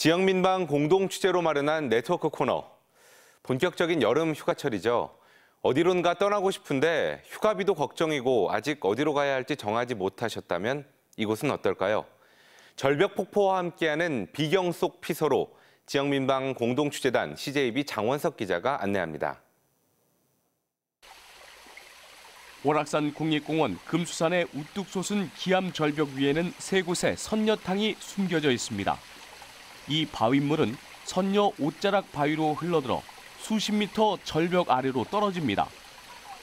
지역민방 공동 취재로 마련한 네트워크 코너. 본격적인 여름 휴가철이죠. 어디론가 떠나고 싶은데 휴가비도 걱정이고 아직 어디로 가야 할지 정하지 못하셨다면 이곳은 어떨까요? 절벽 폭포와 함께하는 비경 속 피서로 지역민방 공동 취재단 CJB 장원석 기자가 안내합니다. 월악산 국립공원 금수산의 우뚝 솟은 기암 절벽 위에는 세 곳의 선녀탕이 숨겨져 있습니다. 이 바윗물은 선녀 옷자락 바위로 흘러들어 수십 미터 절벽 아래로 떨어집니다.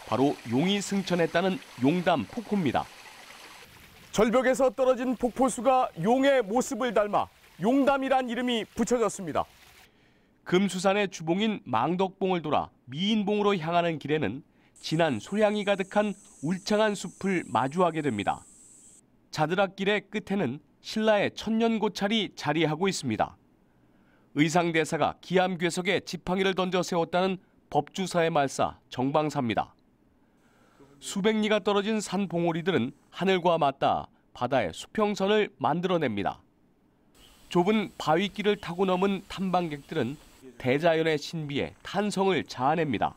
바로 용이 승천했다는 용담 폭포입니다. 절벽에서 떨어진 폭포수가 용의 모습을 닮아 용담이란 이름이 붙여졌습니다. 금수산의 주봉인 망덕봉을 돌아 미인봉으로 향하는 길에는 진한 소량이 가득한 울창한 숲을 마주하게 됩니다. 자드락길의 끝에는 신라의 천년 고찰이 자리하고 있습니다. 의상대사가 기암괴석에 지팡이를 던져 세웠다는 법주사의 말사 정방사입니다. 수백 리가 떨어진 산 봉오리들은 하늘과 맞닿아 바다의 수평선을 만들어냅니다. 좁은 바위길을 타고 넘은 탐방객들은 대자연의 신비에 탄성을 자아냅니다.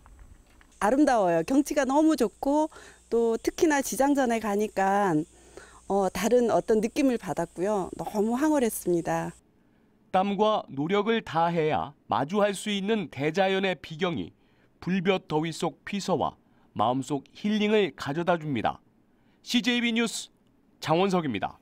아름다워요. 경치가 너무 좋고 또 특히나 지장전에 가니까 어, 다른 어떤 느낌을 받았고요. 너무 황홀했습니다. 땀과 노력을 다해야 마주할 수 있는 대자연의 비경이 불볕 더위 속 피서와 마음속 힐링을 가져다 줍니다. CJB 뉴스 장원석입니다.